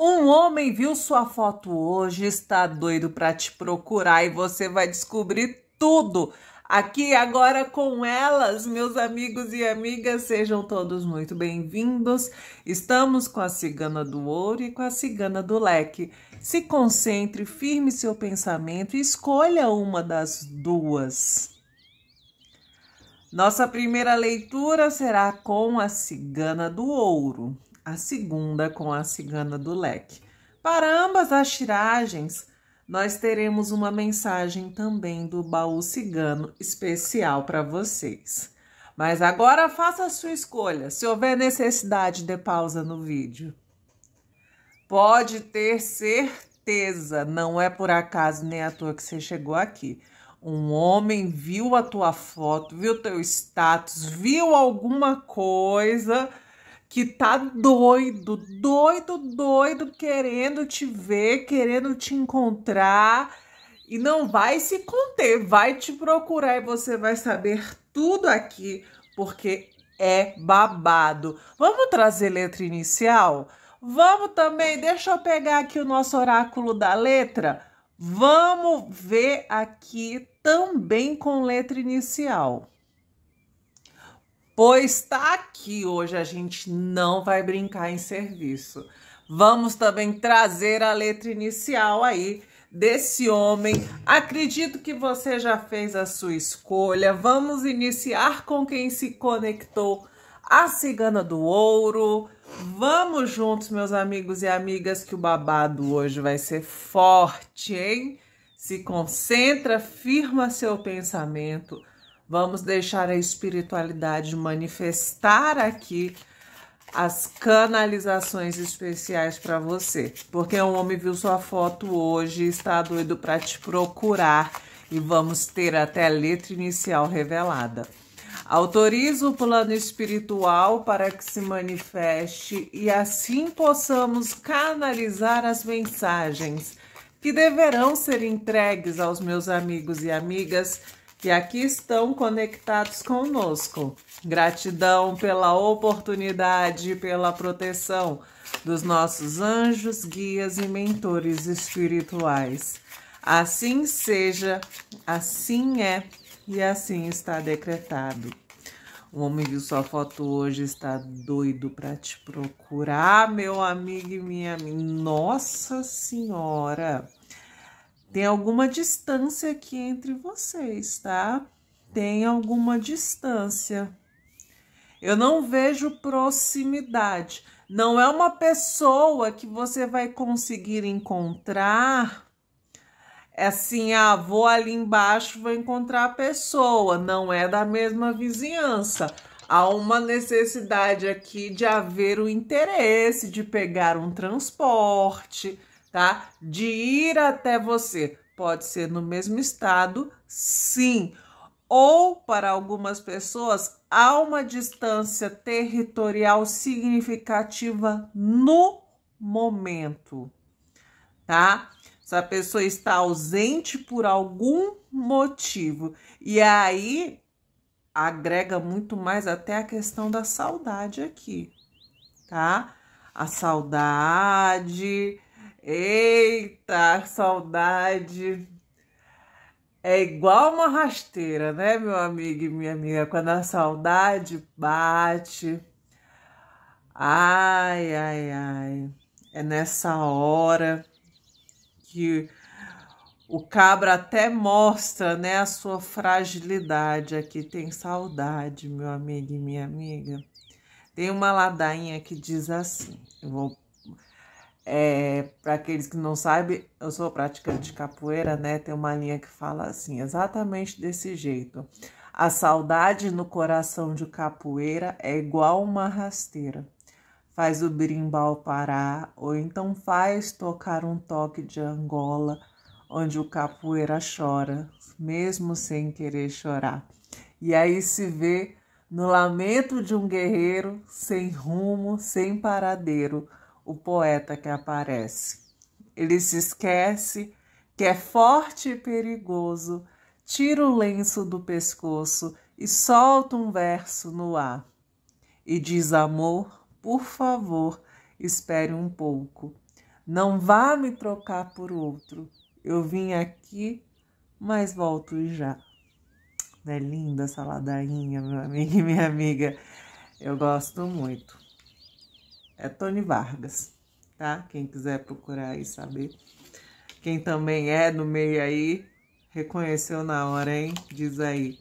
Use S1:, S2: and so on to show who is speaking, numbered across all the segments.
S1: Um homem viu sua foto hoje, está doido para te procurar e você vai descobrir tudo. Aqui agora com elas, meus amigos e amigas, sejam todos muito bem-vindos. Estamos com a cigana do ouro e com a cigana do leque. Se concentre, firme seu pensamento e escolha uma das duas. Nossa primeira leitura será com a cigana do ouro a segunda com a cigana do leque. Para ambas as tiragens, nós teremos uma mensagem também do baú cigano especial para vocês. Mas agora faça a sua escolha. Se houver necessidade de pausa no vídeo, pode ter certeza, não é por acaso nem à toa que você chegou aqui. Um homem viu a tua foto, viu teu status, viu alguma coisa que tá doido, doido, doido, querendo te ver, querendo te encontrar e não vai se conter, vai te procurar e você vai saber tudo aqui, porque é babado. Vamos trazer letra inicial? Vamos também, deixa eu pegar aqui o nosso oráculo da letra. Vamos ver aqui também com letra inicial pois tá aqui hoje a gente não vai brincar em serviço. Vamos também trazer a letra inicial aí desse homem. Acredito que você já fez a sua escolha. Vamos iniciar com quem se conectou a cigana do ouro. Vamos juntos, meus amigos e amigas, que o babado hoje vai ser forte, hein? Se concentra, firma seu pensamento, Vamos deixar a espiritualidade manifestar aqui as canalizações especiais para você. Porque um homem viu sua foto hoje e está doido para te procurar e vamos ter até a letra inicial revelada. Autoriza o plano espiritual para que se manifeste e assim possamos canalizar as mensagens que deverão ser entregues aos meus amigos e amigas que aqui estão conectados conosco. Gratidão pela oportunidade e pela proteção dos nossos anjos, guias e mentores espirituais. Assim seja, assim é e assim está decretado. O homem viu sua foto hoje, está doido para te procurar, meu amigo e minha amiga. Nossa Senhora! Tem alguma distância aqui entre vocês, tá? Tem alguma distância. Eu não vejo proximidade. Não é uma pessoa que você vai conseguir encontrar. É assim, ah, vou ali embaixo, vou encontrar a pessoa. Não é da mesma vizinhança. Há uma necessidade aqui de haver o interesse de pegar um transporte, tá? De ir até você. Pode ser no mesmo estado, sim. Ou para algumas pessoas há uma distância territorial significativa no momento, tá? Se a pessoa está ausente por algum motivo. E aí agrega muito mais até a questão da saudade aqui, tá? A saudade, Eita, saudade! É igual uma rasteira, né, meu amigo e minha amiga? Quando a saudade bate. Ai, ai, ai. É nessa hora que o cabra até mostra, né, a sua fragilidade. Aqui tem saudade, meu amigo e minha amiga. Tem uma ladainha que diz assim: eu vou é, para aqueles que não sabem, eu sou praticante de capoeira, né? Tem uma linha que fala assim, exatamente desse jeito. A saudade no coração de capoeira é igual uma rasteira. Faz o berimbau parar, ou então faz tocar um toque de Angola, onde o capoeira chora, mesmo sem querer chorar. E aí se vê no lamento de um guerreiro sem rumo, sem paradeiro o poeta que aparece. Ele se esquece que é forte e perigoso, tira o lenço do pescoço e solta um verso no ar. E diz: Amor, por favor, espere um pouco. Não vá me trocar por outro. Eu vim aqui, mas volto já. é linda essa ladainha, meu amigo e minha amiga. Eu gosto muito é Tony Vargas, tá? Quem quiser procurar e saber. Quem também é no meio aí, reconheceu na hora, hein? Diz aí.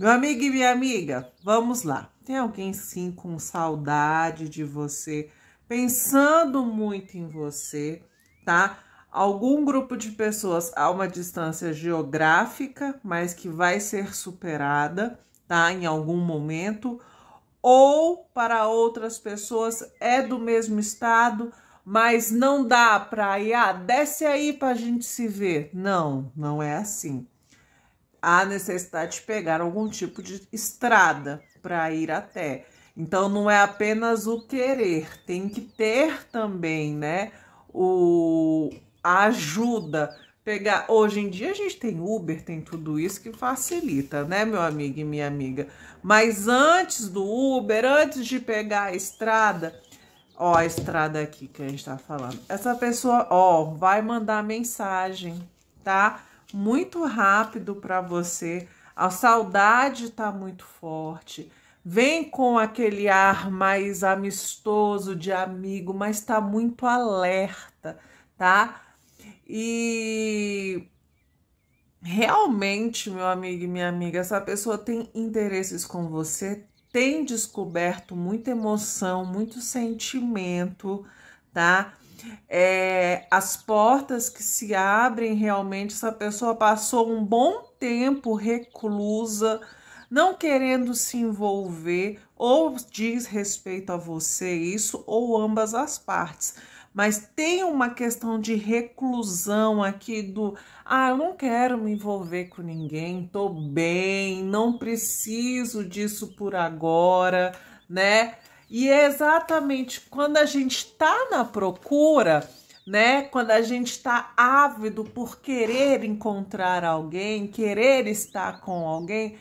S1: Meu amigo e minha amiga, vamos lá. Tem alguém sim com saudade de você, pensando muito em você, tá? Algum grupo de pessoas a uma distância geográfica, mas que vai ser superada, tá? Em algum momento ou para outras pessoas é do mesmo estado, mas não dá para ir, ah, desce aí para a gente se ver. Não, não é assim. Há necessidade de pegar algum tipo de estrada para ir até. Então não é apenas o querer, tem que ter também, né, o a ajuda pegar. Hoje em dia a gente tem Uber, tem tudo isso que facilita, né, meu amigo e minha amiga? Mas antes do Uber, antes de pegar a estrada, ó, a estrada aqui que a gente tá falando. Essa pessoa, ó, vai mandar mensagem, tá? Muito rápido para você. A saudade tá muito forte. Vem com aquele ar mais amistoso de amigo, mas tá muito alerta, tá? E realmente, meu amigo e minha amiga, essa pessoa tem interesses com você, tem descoberto muita emoção, muito sentimento, tá? É, as portas que se abrem realmente, essa pessoa passou um bom tempo reclusa, não querendo se envolver, ou diz respeito a você isso, ou ambas as partes mas tem uma questão de reclusão aqui do ah, eu não quero me envolver com ninguém, tô bem, não preciso disso por agora, né? E é exatamente quando a gente tá na procura, né? Quando a gente está ávido por querer encontrar alguém, querer estar com alguém,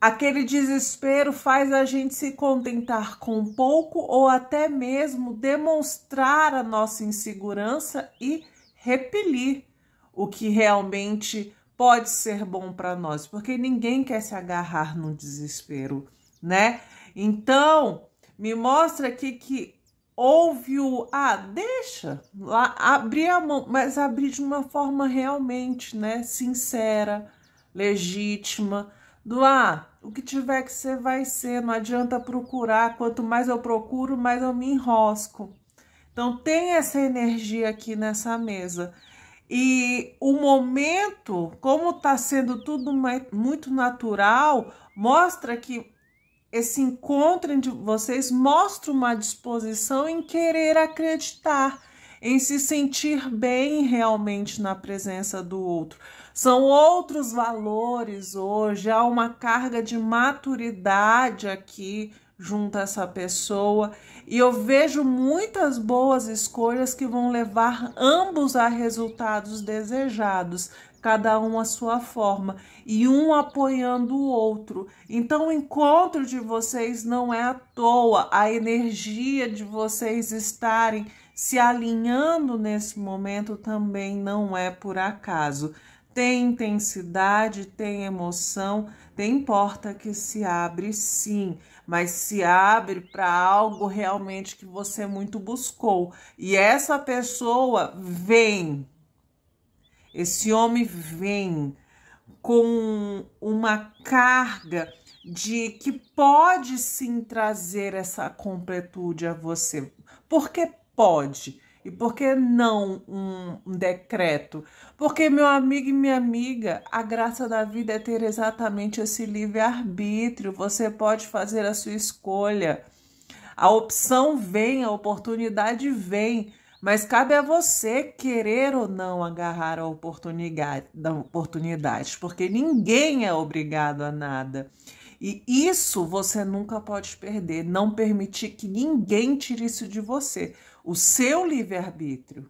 S1: Aquele desespero faz a gente se contentar com pouco ou até mesmo demonstrar a nossa insegurança e repelir o que realmente pode ser bom para nós, porque ninguém quer se agarrar no desespero, né? Então, me mostra aqui que houve o ah, deixa lá abrir a mão, mas abrir de uma forma realmente, né, sincera, legítima do ah, o que tiver que ser vai ser, não adianta procurar, quanto mais eu procuro, mais eu me enrosco. Então tem essa energia aqui nessa mesa. E o momento, como está sendo tudo muito natural, mostra que esse encontro entre vocês mostra uma disposição em querer acreditar, em se sentir bem realmente na presença do outro. São outros valores hoje, há uma carga de maturidade aqui junto a essa pessoa, e eu vejo muitas boas escolhas que vão levar ambos a resultados desejados, cada um à sua forma e um apoiando o outro. Então, o encontro de vocês não é à toa, a energia de vocês estarem se alinhando nesse momento também não é por acaso tem intensidade, tem emoção, tem porta que se abre sim, mas se abre para algo realmente que você muito buscou. E essa pessoa vem, esse homem vem com uma carga de que pode sim trazer essa completude a você. Porque pode e por que não um, um decreto? Porque, meu amigo e minha amiga, a graça da vida é ter exatamente esse livre-arbítrio. Você pode fazer a sua escolha. A opção vem, a oportunidade vem, mas cabe a você querer ou não agarrar a oportunidade, oportunidade porque ninguém é obrigado a nada. E isso você nunca pode perder, não permitir que ninguém tire isso de você o seu livre-arbítrio,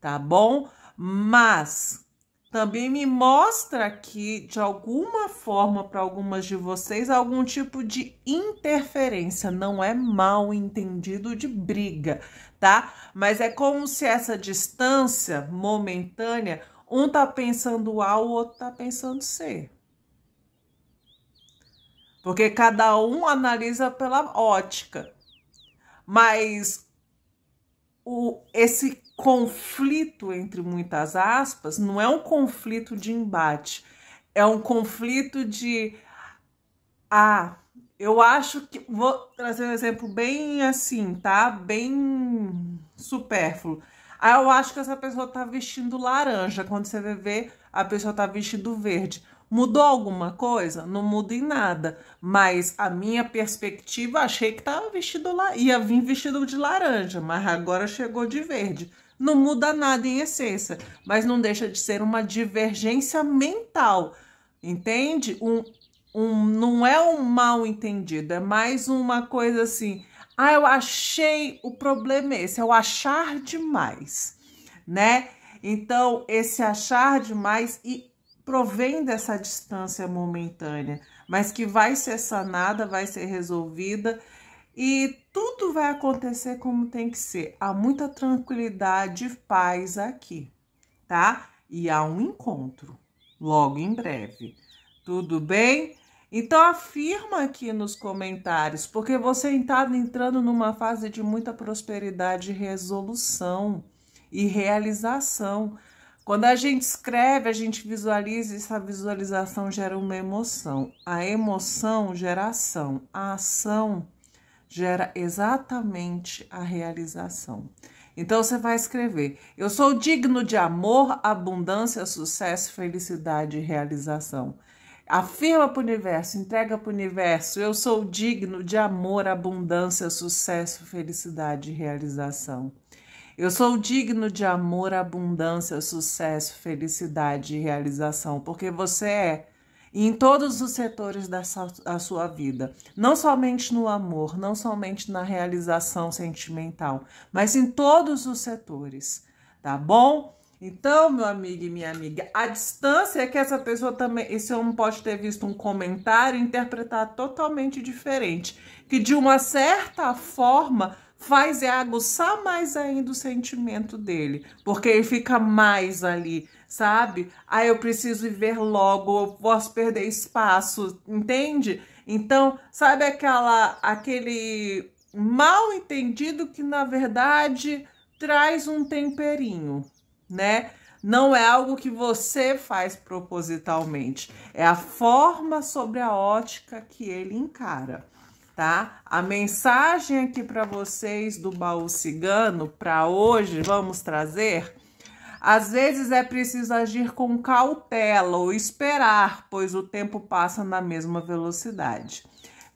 S1: tá bom? Mas também me mostra aqui de alguma forma, para algumas de vocês, algum tipo de interferência. Não é mal entendido de briga, tá? Mas é como se essa distância momentânea, um tá pensando A, o outro tá pensando C. Porque cada um analisa pela ótica. Mas o, esse conflito, entre muitas aspas, não é um conflito de embate, é um conflito de. Ah, eu acho que. Vou trazer um exemplo bem assim, tá? Bem supérfluo. Ah, eu acho que essa pessoa tá vestindo laranja, quando você vê, a pessoa tá vestindo verde. Mudou alguma coisa? Não muda em nada. Mas a minha perspectiva, achei que tava vestido lá, ia vir vestido de laranja, mas agora chegou de verde. Não muda nada em essência, mas não deixa de ser uma divergência mental. Entende? Um, um, não é um mal entendido, é mais uma coisa assim. Ah, eu achei o problema esse, é o achar demais, né? Então, esse achar demais e provém dessa distância momentânea, mas que vai ser sanada, vai ser resolvida e tudo vai acontecer como tem que ser. Há muita tranquilidade e paz aqui, tá? E há um encontro logo em breve. Tudo bem? Então afirma aqui nos comentários, porque você está entrando numa fase de muita prosperidade, resolução e realização. Quando a gente escreve, a gente visualiza e essa visualização gera uma emoção. A emoção gera ação. A ação gera exatamente a realização. Então você vai escrever: Eu sou digno de amor, abundância, sucesso, felicidade e realização. Afirma para o universo, entrega para o universo: Eu sou digno de amor, abundância, sucesso, felicidade e realização. Eu sou digno de amor, abundância, sucesso, felicidade e realização, porque você é em todos os setores da sua vida, não somente no amor, não somente na realização sentimental, mas em todos os setores, tá bom? Então, meu amigo e minha amiga, a distância é que essa pessoa também, esse homem pode ter visto um comentário e interpretar totalmente diferente, que de uma certa forma faz é aguçar mais ainda o sentimento dele, porque ele fica mais ali, sabe? Ah, eu preciso viver logo, eu posso perder espaço, entende? Então, sabe aquela aquele mal entendido que na verdade traz um temperinho, né? Não é algo que você faz propositalmente, é a forma sobre a ótica que ele encara tá? A mensagem aqui para vocês do baú cigano para hoje, vamos trazer. Às vezes é preciso agir com cautela ou esperar, pois o tempo passa na mesma velocidade.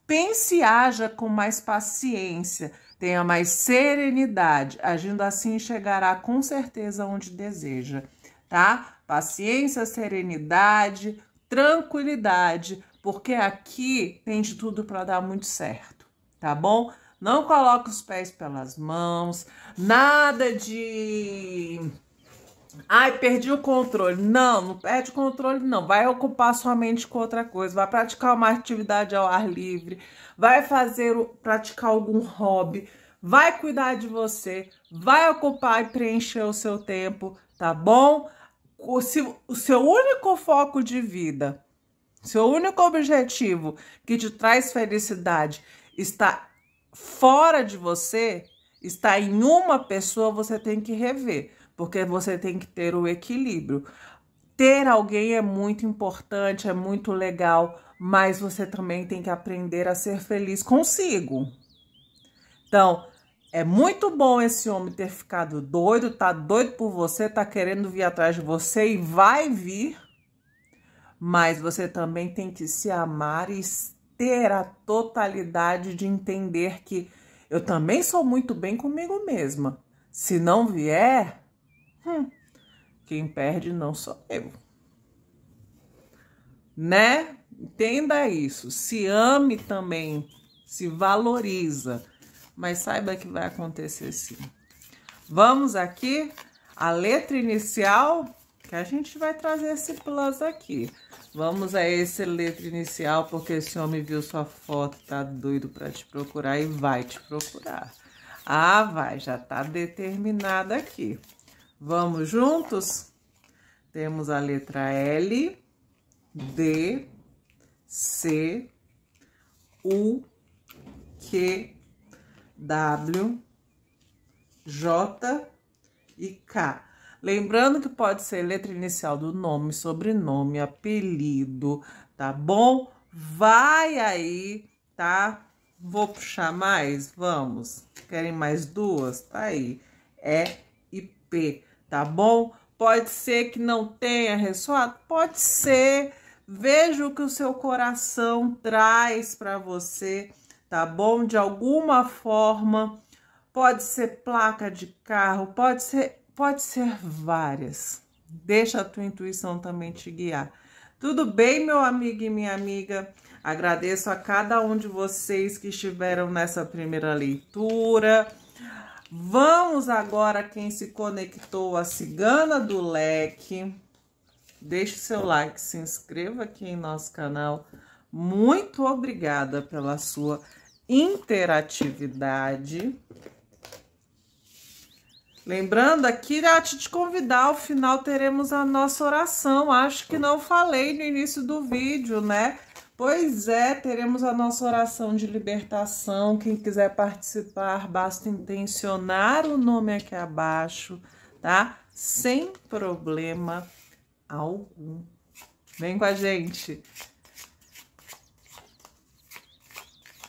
S1: Pense e haja com mais paciência, tenha mais serenidade, agindo assim chegará com certeza onde deseja, tá? Paciência, serenidade, tranquilidade porque aqui tem de tudo para dar muito certo, tá bom? Não coloque os pés pelas mãos, nada de Ai, perdi o controle. Não, não perde o controle, não. Vai ocupar sua mente com outra coisa. Vai praticar uma atividade ao ar livre. Vai fazer, praticar algum hobby. Vai cuidar de você. Vai ocupar e preencher o seu tempo, tá bom? se, o seu único foco de vida se o único objetivo que te traz felicidade está fora de você, está em uma pessoa, você tem que rever, porque você tem que ter o equilíbrio. Ter alguém é muito importante, é muito legal, mas você também tem que aprender a ser feliz consigo. Então, é muito bom esse homem ter ficado doido, tá doido por você, tá querendo vir atrás de você e vai vir mas você também tem que se amar e ter a totalidade de entender que eu também sou muito bem comigo mesma. Se não vier, hum, quem perde não sou eu. Né? Entenda isso. Se ame também, se valoriza, mas saiba que vai acontecer sim. Vamos aqui a letra inicial que a gente vai trazer esse plus aqui. Vamos a esse letra inicial, porque esse homem viu sua foto, tá doido para te procurar e vai te procurar. Ah, vai, já tá determinada aqui. Vamos juntos? Temos a letra L, D, C, U, Q, W, J e K. Lembrando que pode ser letra inicial do nome, sobrenome, apelido, tá bom? Vai aí, tá? Vou puxar mais? Vamos. Querem mais duas? Tá aí. E e P, tá bom? Pode ser que não tenha ressoado? Pode ser. Veja o que o seu coração traz para você, tá bom? De alguma forma, pode ser placa de carro, pode ser Pode ser várias. Deixa a tua intuição também te guiar. Tudo bem, meu amigo e minha amiga? Agradeço a cada um de vocês que estiveram nessa primeira leitura. Vamos agora quem se conectou a Cigana do Leque. Deixe seu like, se inscreva aqui em nosso canal. Muito obrigada pela sua interatividade. Lembrando aqui, antes te convidar, ao final teremos a nossa oração. Acho que não falei no início do vídeo, né? Pois é, teremos a nossa oração de libertação. Quem quiser participar, basta intencionar o nome aqui abaixo, tá? Sem problema algum. Vem com a gente.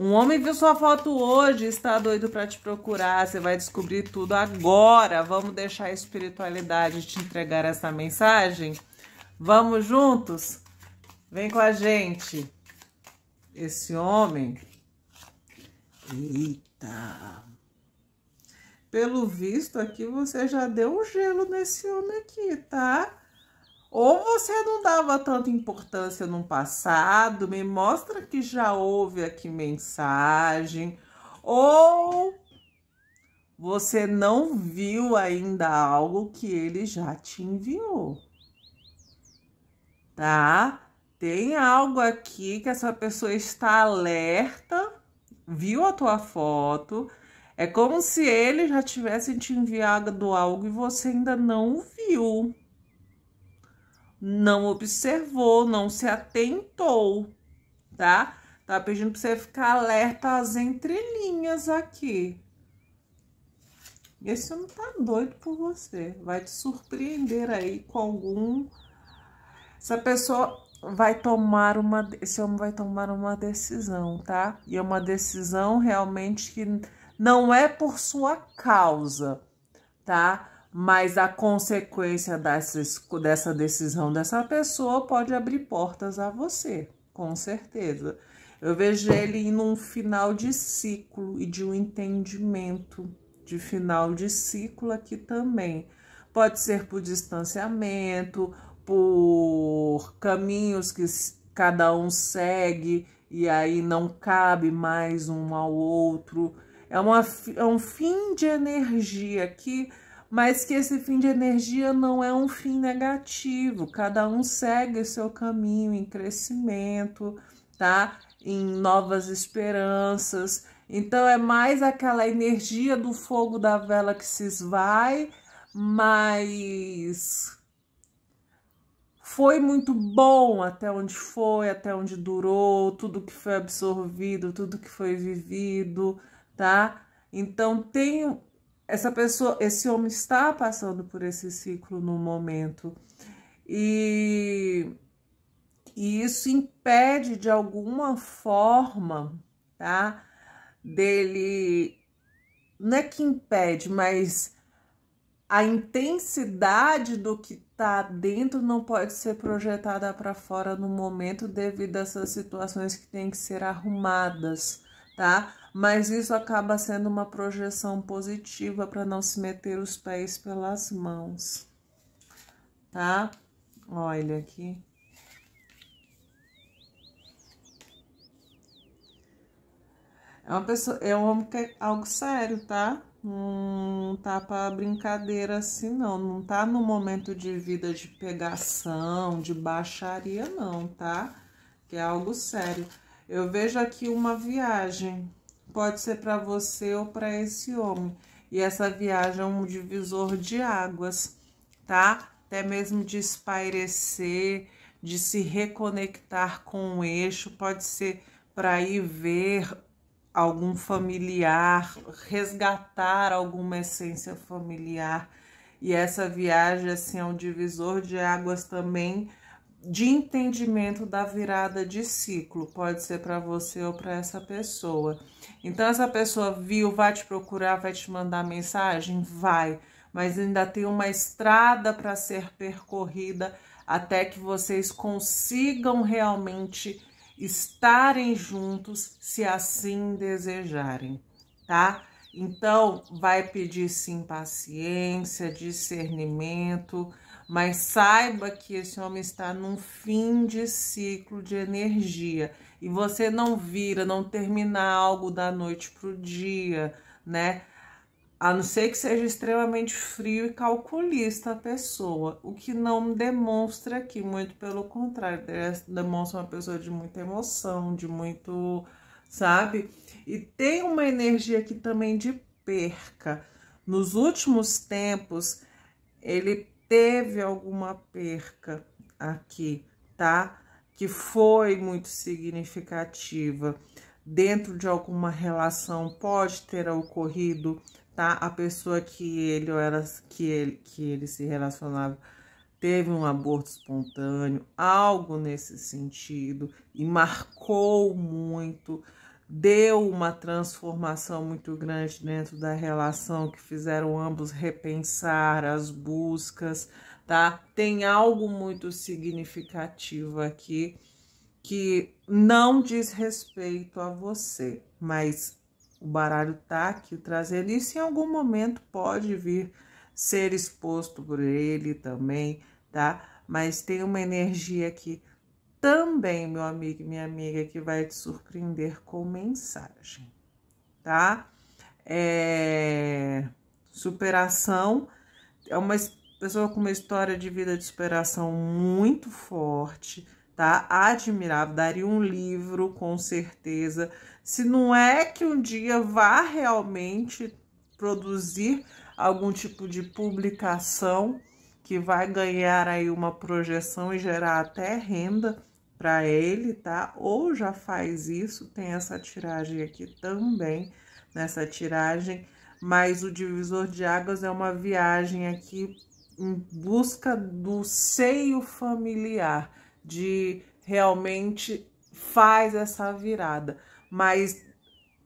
S1: Um homem viu sua foto hoje, está doido para te procurar. Você vai descobrir tudo agora. Vamos deixar a espiritualidade te entregar essa mensagem? Vamos juntos? Vem com a gente. Esse homem. Eita. Pelo visto aqui, você já deu um gelo nesse homem aqui, tá? Ou você não dava tanta importância no passado, me mostra que já houve aqui mensagem, ou você não viu ainda algo que ele já te enviou. Tá? Tem algo aqui que essa pessoa está alerta, viu a tua foto, é como se ele já tivesse te enviado algo e você ainda não viu não observou, não se atentou, tá? Tá pedindo para você ficar alerta às entrelinhas aqui. Esse não tá doido por você. Vai te surpreender aí com algum... Essa pessoa vai tomar uma... Esse homem vai tomar uma decisão, tá? E é uma decisão realmente que não é por sua causa, tá? mas a consequência dessa decisão dessa pessoa pode abrir portas a você, com certeza. Eu vejo ele em um final de ciclo e de um entendimento de final de ciclo aqui também. Pode ser por distanciamento, por caminhos que cada um segue e aí não cabe mais um ao outro. É, uma, é um fim de energia aqui mas que esse fim de energia não é um fim negativo. Cada um segue o seu caminho em crescimento, tá? Em novas esperanças. Então é mais aquela energia do fogo da vela que se esvai, mas foi muito bom até onde foi, até onde durou, tudo que foi absorvido, tudo que foi vivido, tá? Então tem essa pessoa, esse homem está passando por esse ciclo no momento. E, e isso impede de alguma forma, tá? Dele não é que impede, mas a intensidade do que tá dentro não pode ser projetada para fora no momento devido a essas situações que têm que ser arrumadas, tá? mas isso acaba sendo uma projeção positiva para não se meter os pés pelas mãos, tá? Olha aqui. É uma pessoa, é um, é algo sério, tá? Não tá para brincadeira assim, não. Não tá no momento de vida de pegação, de baixaria, não, tá? Que é algo sério. Eu vejo aqui uma viagem, pode ser para você ou para esse homem. E essa viagem é um divisor de águas, tá? Até mesmo de espairecer, de se reconectar com o eixo, pode ser para ir ver algum familiar, resgatar alguma essência familiar. E essa viagem assim é um divisor de águas também de entendimento da virada de ciclo, pode ser para você ou para essa pessoa. Então, essa pessoa viu, vai te procurar, vai te mandar mensagem? Vai, mas ainda tem uma estrada para ser percorrida até que vocês consigam realmente estarem juntos, se assim desejarem, tá? Então, vai pedir sim paciência, discernimento mas saiba que esse homem está num fim de ciclo de energia e você não vira, não termina algo da noite para o dia, né? A não ser que seja extremamente frio e calculista a pessoa, o que não demonstra aqui, muito pelo contrário, né? demonstra uma pessoa de muita emoção, de muito, sabe? E tem uma energia aqui também de perca. Nos últimos tempos, ele teve alguma perca aqui, tá? Que foi muito significativa. Dentro de alguma relação pode ter ocorrido, tá? A pessoa que ele ou ela que ele, que ele se relacionava teve um aborto espontâneo, algo nesse sentido, e marcou muito deu uma transformação muito grande dentro da relação que fizeram ambos repensar as buscas, tá? Tem algo muito significativo aqui que não diz respeito a você, mas o baralho tá aqui trazendo isso em algum momento pode vir ser exposto por ele também, tá? Mas tem uma energia aqui também, meu amigo e minha amiga, que vai te surpreender com mensagem, tá? É... Superação é uma pessoa com uma história de vida de superação muito forte, tá? Admirável, daria um livro com certeza. Se não é que um dia vá realmente produzir algum tipo de publicação que vai ganhar aí uma projeção e gerar até renda, para ele, tá? Ou já faz isso, tem essa tiragem aqui também, nessa tiragem, mas o divisor de águas é uma viagem aqui em busca do seio familiar, de realmente faz essa virada. Mas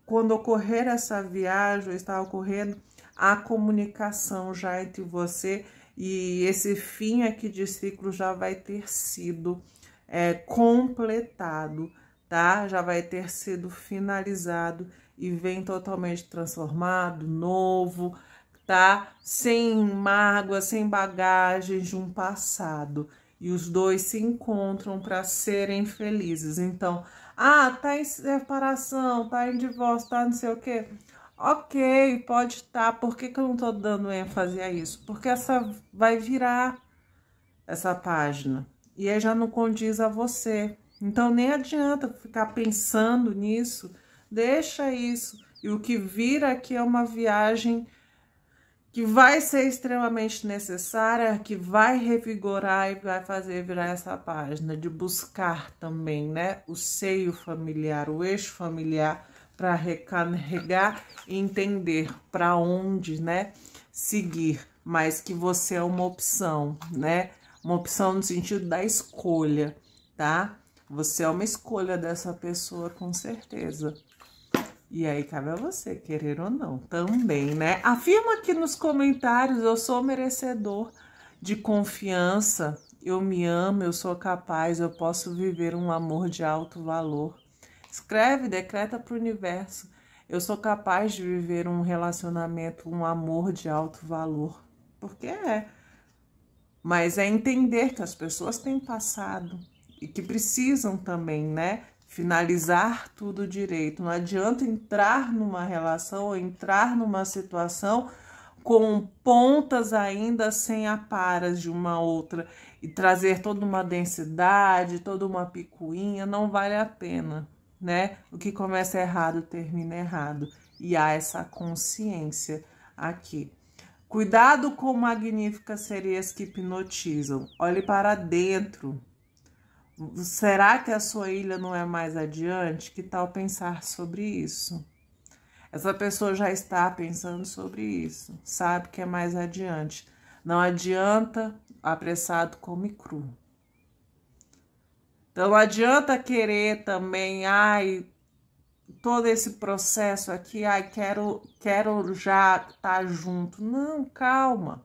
S1: quando ocorrer essa viagem, ou está ocorrendo, a comunicação já entre você e esse fim aqui de ciclo já vai ter sido é, completado, tá? Já vai ter sido finalizado e vem totalmente transformado, novo, tá? Sem mágoa, sem bagagens de um passado. E os dois se encontram para serem felizes. Então, ah, tá em separação, tá em divórcio, tá não sei o quê. Ok, pode estar. Tá. Por que, que eu não tô dando ênfase a isso? Porque essa vai virar essa página e aí já não condiz a você. Então nem adianta ficar pensando nisso, deixa isso. E o que vira aqui é uma viagem que vai ser extremamente necessária, que vai revigorar e vai fazer virar essa página, de buscar também né, o seio familiar, o eixo familiar, para recarregar e entender para onde né, seguir, mas que você é uma opção, né? Uma opção no sentido da escolha, tá? Você é uma escolha dessa pessoa, com certeza. E aí cabe a você, querer ou não, também, né? Afirma aqui nos comentários, eu sou merecedor de confiança, eu me amo, eu sou capaz, eu posso viver um amor de alto valor. Escreve, decreta para o universo, eu sou capaz de viver um relacionamento, um amor de alto valor. Porque é mas é entender que as pessoas têm passado e que precisam também, né? Finalizar tudo direito. Não adianta entrar numa relação ou entrar numa situação com pontas ainda sem aparas de uma outra e trazer toda uma densidade, toda uma picuinha, não vale a pena, né? O que começa errado termina errado e há essa consciência aqui. Cuidado com magníficas sereias que hipnotizam. Olhe para dentro. Será que a sua ilha não é mais adiante? Que tal pensar sobre isso? Essa pessoa já está pensando sobre isso, sabe que é mais adiante. Não adianta apressado come cru. Então não adianta querer também, ai, todo esse processo aqui, ai, quero, quero já estar tá junto. Não, calma.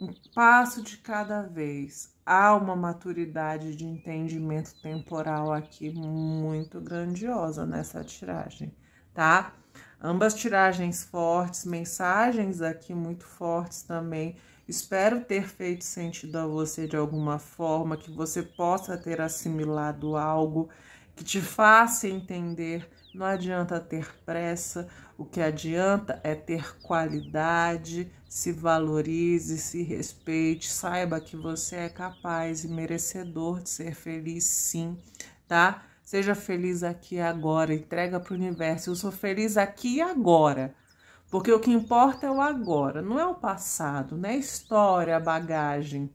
S1: Um passo de cada vez. Há uma maturidade de entendimento temporal aqui muito grandiosa nessa tiragem, tá? Ambas tiragens fortes, mensagens aqui muito fortes também. Espero ter feito sentido a você de alguma forma, que você possa ter assimilado algo que te faça entender. Não adianta ter pressa, o que adianta é ter qualidade, se valorize, se respeite, saiba que você é capaz e merecedor de ser feliz, sim, tá? Seja feliz aqui e agora, entrega para o universo. Eu sou feliz aqui e agora. Porque o que importa é o agora, não é o passado, não é a história, a bagagem,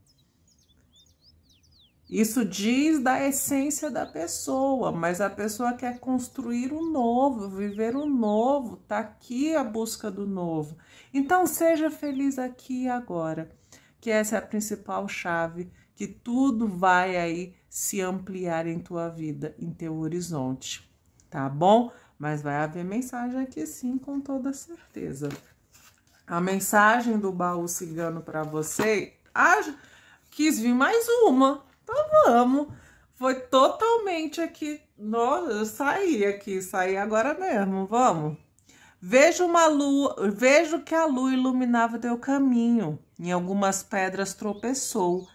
S1: isso diz da essência da pessoa, mas a pessoa quer construir o um novo, viver o um novo, tá aqui a busca do novo. Então seja feliz aqui e agora, que essa é a principal chave, que tudo vai aí se ampliar em tua vida, em teu horizonte, tá bom? Mas vai haver mensagem aqui sim, com toda certeza. A mensagem do baú cigano para você, ah, quis vir mais uma então vamos. Foi totalmente aqui. Nossa, eu saí aqui, saí agora mesmo. Vamos. Vejo uma lua, vejo que a lua iluminava teu caminho. Em algumas pedras tropeçou,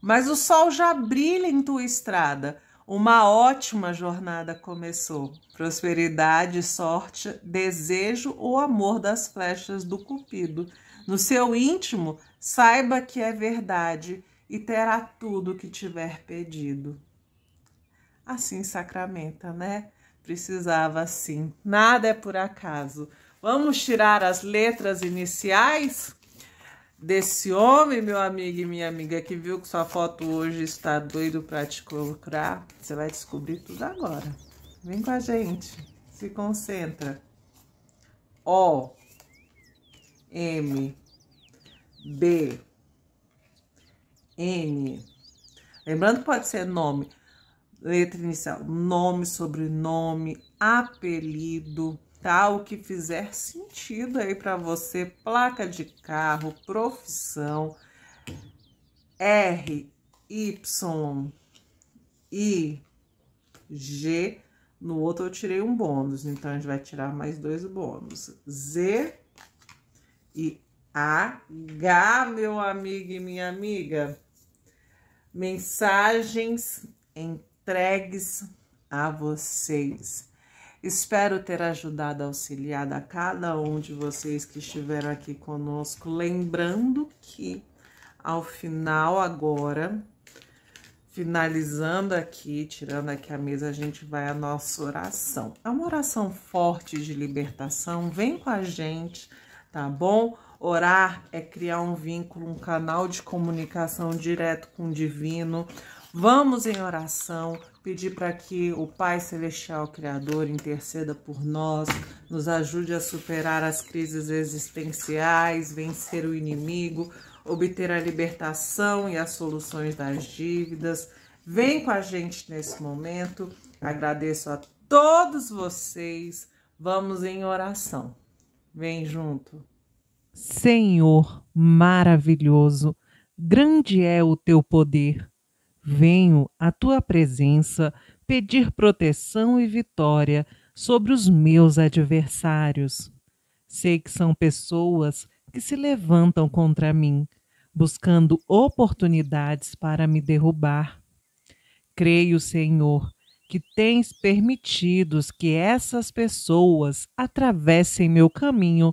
S1: mas o sol já brilha em tua estrada. Uma ótima jornada começou. Prosperidade, sorte, desejo ou amor das flechas do Cupido. No seu íntimo, saiba que é verdade e terá tudo o que tiver pedido. Assim sacramenta, né? Precisava assim. Nada é por acaso. Vamos tirar as letras iniciais desse homem, meu amigo e minha amiga, que viu que sua foto hoje está doido para te colocar. Você vai descobrir tudo agora. Vem com a gente. Se concentra. O M B N. Lembrando que pode ser nome, letra inicial, nome, sobrenome, apelido, tá? O que fizer sentido aí para você, placa de carro, profissão, R, Y, I, G. No outro eu tirei um bônus, então a gente vai tirar mais dois bônus. Z e H, meu amigo e minha amiga mensagens entregues a vocês. Espero ter ajudado, auxiliado a cada um de vocês que estiveram aqui conosco. Lembrando que ao final, agora, finalizando aqui, tirando aqui a mesa, a gente vai à nossa oração. É uma oração forte de libertação. Vem com a gente, tá bom? Orar é criar um vínculo, um canal de comunicação direto com o divino. Vamos em oração, pedir para que o Pai Celestial Criador interceda por nós, nos ajude a superar as crises existenciais, vencer o inimigo, obter a libertação e as soluções das dívidas. Vem com a gente nesse momento. Agradeço a todos vocês. Vamos em oração. Vem junto. Senhor maravilhoso, grande é o teu poder. Venho à tua presença pedir proteção e vitória sobre os meus adversários. Sei que são pessoas que se levantam contra mim, buscando oportunidades para me derrubar. Creio, Senhor, que tens permitido que essas pessoas atravessem meu caminho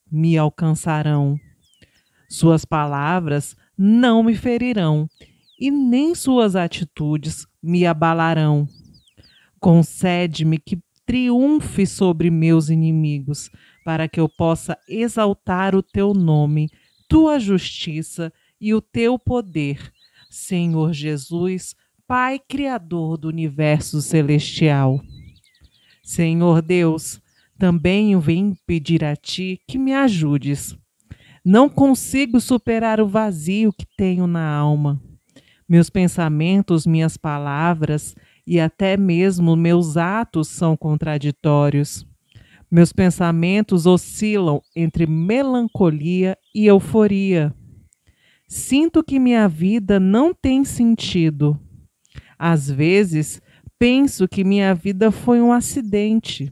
S1: me alcançarão. Suas palavras não me ferirão, e nem suas atitudes me abalarão. Concede-me que triunfe sobre meus inimigos, para que eu possa exaltar o teu nome, tua justiça e o teu poder. Senhor Jesus, Pai Criador do universo celestial. Senhor Deus, também vim pedir a ti que me ajudes. Não consigo superar o vazio que tenho na alma. Meus pensamentos, minhas palavras e até mesmo meus atos são contraditórios. Meus pensamentos oscilam entre melancolia e euforia. Sinto que minha vida não tem sentido. Às vezes, penso que minha vida foi um acidente.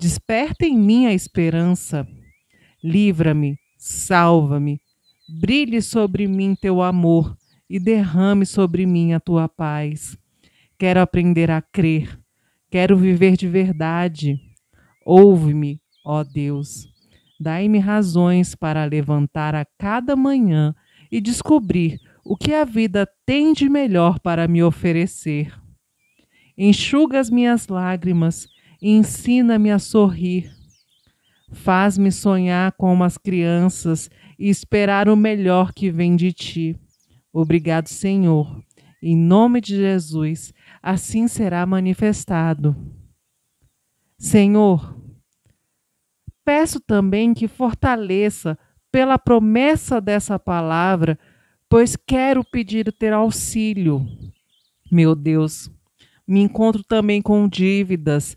S1: Desperta em mim a esperança. Livra-me, salva-me. Brilhe sobre mim teu amor e derrame sobre mim a tua paz. Quero aprender a crer. Quero viver de verdade. Ouve-me, ó Deus. Dai-me razões para levantar a cada manhã e descobrir o que a vida tem de melhor para me oferecer. Enxuga as minhas lágrimas Ensina-me a sorrir. Faz-me sonhar como as crianças e esperar o melhor que vem de ti. Obrigado, Senhor. Em nome de Jesus, assim será manifestado. Senhor, peço também que fortaleça pela promessa dessa palavra, pois quero pedir ter auxílio. Meu Deus, me encontro também com dívidas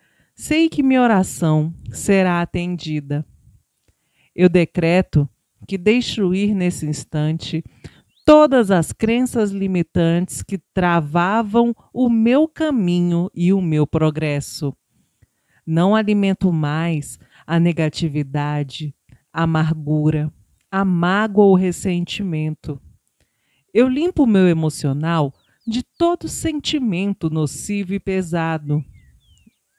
S1: Sei que minha oração será atendida. Eu decreto que deixo ir nesse instante todas as crenças limitantes que travavam o meu caminho e o meu progresso. Não alimento mais a negatividade, a amargura, a mágoa ou ressentimento. Eu limpo o meu emocional de todo sentimento nocivo e pesado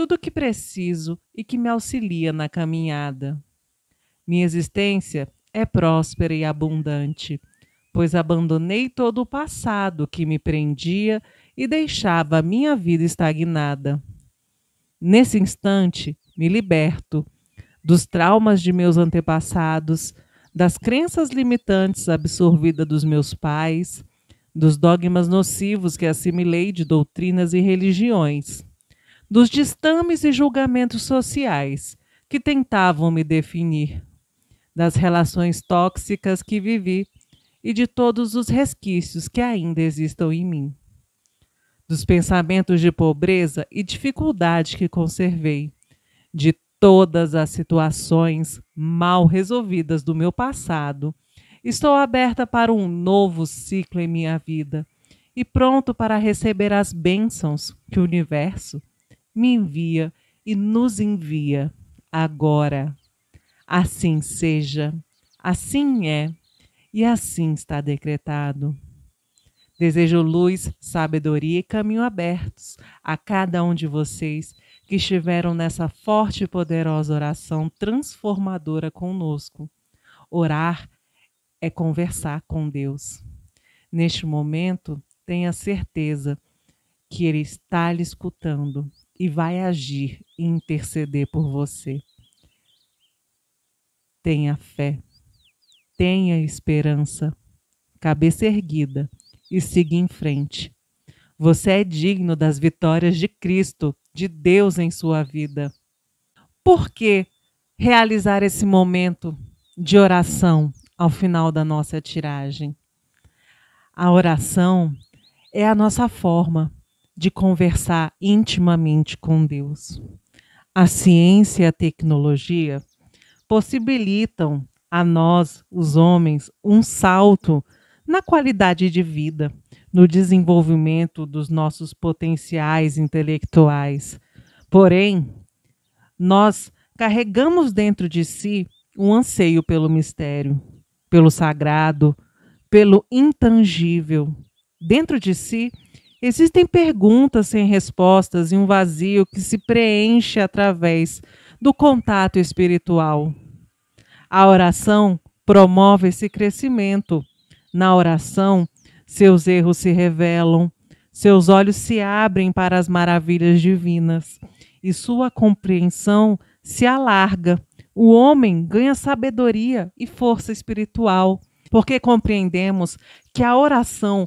S1: tudo o que preciso e que me auxilia na caminhada. Minha existência é próspera e abundante, pois abandonei todo o passado que me prendia e deixava a minha vida estagnada. Nesse instante, me liberto dos traumas de meus antepassados, das crenças limitantes absorvidas dos meus pais, dos dogmas nocivos que assimilei de doutrinas e religiões dos distames e julgamentos sociais que tentavam me definir, das relações tóxicas que vivi e de todos os resquícios que ainda existam em mim, dos pensamentos de pobreza e dificuldade que conservei, de todas as situações mal resolvidas do meu passado. Estou aberta para um novo ciclo em minha vida e pronto para receber as bênçãos que o universo me envia e nos envia agora. Assim seja, assim é e assim está decretado. Desejo luz, sabedoria e caminho abertos a cada um de vocês que estiveram nessa forte e poderosa oração transformadora conosco. Orar é conversar com Deus. Neste momento, tenha certeza que Ele está lhe escutando e vai agir e interceder por você. Tenha fé, tenha esperança, cabeça erguida e siga em frente. Você é digno das vitórias de Cristo, de Deus em sua vida. Por que realizar esse momento de oração ao final da nossa tiragem? A oração é a nossa forma de conversar intimamente com Deus. A ciência e a tecnologia possibilitam a nós, os homens, um salto na qualidade de vida, no desenvolvimento dos nossos potenciais intelectuais. Porém, nós carregamos dentro de si um anseio pelo mistério, pelo sagrado, pelo intangível. Dentro de si, Existem perguntas sem respostas e um vazio que se preenche através do contato espiritual. A oração promove esse crescimento. Na oração, seus erros se revelam, seus olhos se abrem para as maravilhas divinas e sua compreensão se alarga. O homem ganha sabedoria e força espiritual, porque compreendemos que a oração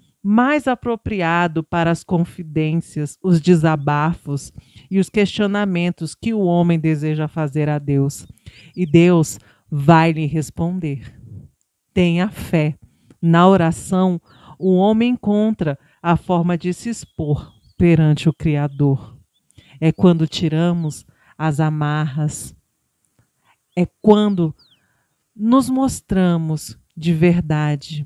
S1: mais apropriado para as confidências, os desabafos e os questionamentos que o homem deseja fazer a Deus. E Deus vai lhe responder. Tenha fé. Na oração, o homem encontra a forma de se expor perante o Criador. É quando tiramos as amarras, é quando nos mostramos de verdade